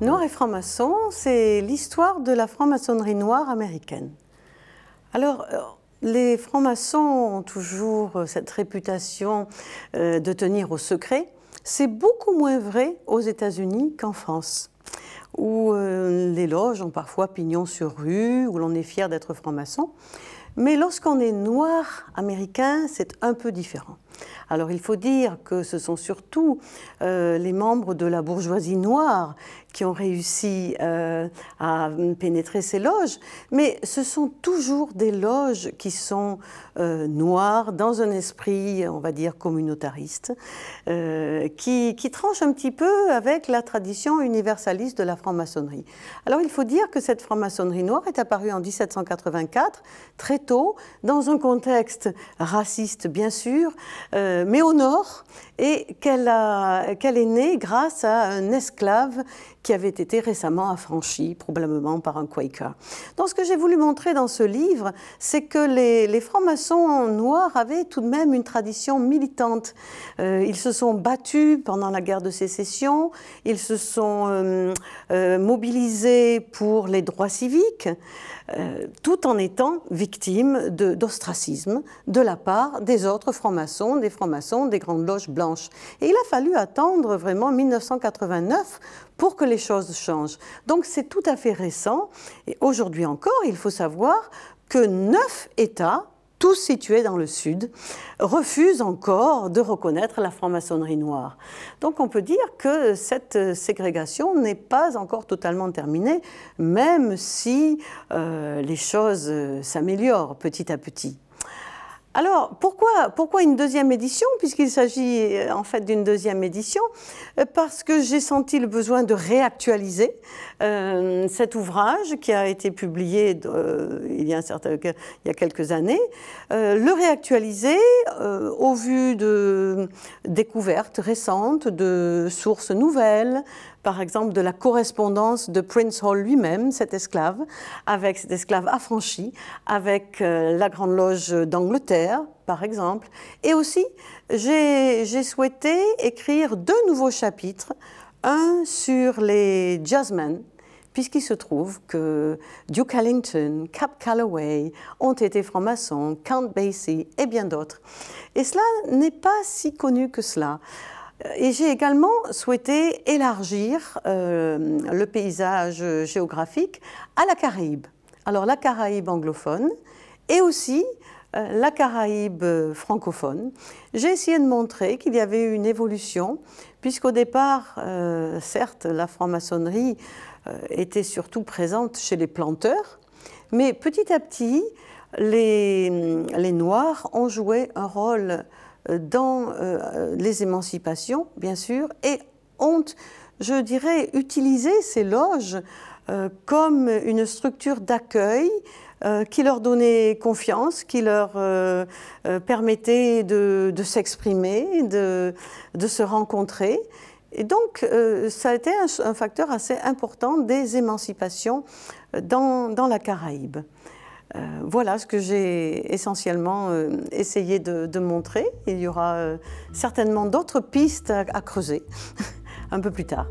Noir et franc-maçon, c'est l'histoire de la franc-maçonnerie noire américaine. Alors, euh, les francs-maçons ont toujours euh, cette réputation euh, de tenir au secret. C'est beaucoup moins vrai aux États-Unis qu'en France, où les loges ont parfois pignon sur rue, où l'on est fier d'être franc-maçon. Mais lorsqu'on est noir américain, c'est un peu différent. Alors il faut dire que ce sont surtout euh, les membres de la bourgeoisie noire qui ont réussi euh, à pénétrer ces loges, mais ce sont toujours des loges qui sont euh, noires, dans un esprit, on va dire, communautariste, qui, qui tranche un petit peu avec la tradition universaliste de la franc-maçonnerie. Alors il faut dire que cette franc-maçonnerie noire est apparue en 1784, très tôt, dans un contexte raciste bien sûr, euh, mais au nord, et qu'elle est née grâce à un esclave qui avait été récemment affranchi probablement par un Quaker. Donc ce que j'ai voulu montrer dans ce livre, c'est que les, francs-maçons noirs avaient tout de même une tradition militante. Euh, ils se sont battus pendant la guerre de sécession, ils se sont euh, euh, mobilisés pour les droits civiques, tout en étant victimes d'ostracisme de, de la part des autres francs-maçons, des francs-maçons des grandes loges blanches. Et il a fallu attendre vraiment 1989 pour que les choses changent. Donc c'est tout à fait récent. Et aujourd'hui encore, il faut savoir que neuf États tous situés dans le Sud, refusent encore de reconnaître la franc-maçonnerie noire. Donc on peut dire que cette ségrégation n'est pas encore totalement terminée, même si euh, les choses euh, s'améliorent petit à petit. Alors, pourquoi, pourquoi une deuxième édition Puisqu'il s'agit euh, en fait d'une deuxième édition, euh, parce que j'ai senti le besoin de réactualiser euh, cet ouvrage qui a été publié il, y a quelques années, le réactualiser au vu de découvertes récentes, de sources nouvelles, par exemple, de la correspondance de Prince Hall lui-même, cet esclave, avec cet esclave affranchi, avec euh, la Grande Loge d'Angleterre, par exemple. Et aussi, j'ai souhaité écrire deux nouveaux chapitres, un sur les jazzmen, puisqu'il se trouve que Duke Ellington, Cap Calloway ont été francs-maçons, Count Basie et bien d'autres. Et cela n'est pas si connu que cela. Et j'ai également souhaité élargir euh, le paysage géographique à la Caraïbe. Alors la Caraïbe anglophone et aussi euh, la Caraïbe francophone. J'ai essayé de montrer qu'il y avait eu une évolution, puisqu'au départ, euh, certes, la franc-maçonnerie était surtout présente chez les planteurs, mais petit à petit, les, les Noirs ont joué un rôle dans euh, les émancipations, bien sûr, et ont, je dirais, utilisé ces loges euh, comme une structure d'accueil euh, qui leur donnait confiance, qui leur permettait de, s'exprimer, de, se rencontrer. Et donc, ça a été un, facteur assez important des émancipations dans la Caraïbe. Euh, voilà ce que j'ai essentiellement euh, essayé de, montrer. Il y aura euh, certainement d'autres pistes à creuser un peu plus tard.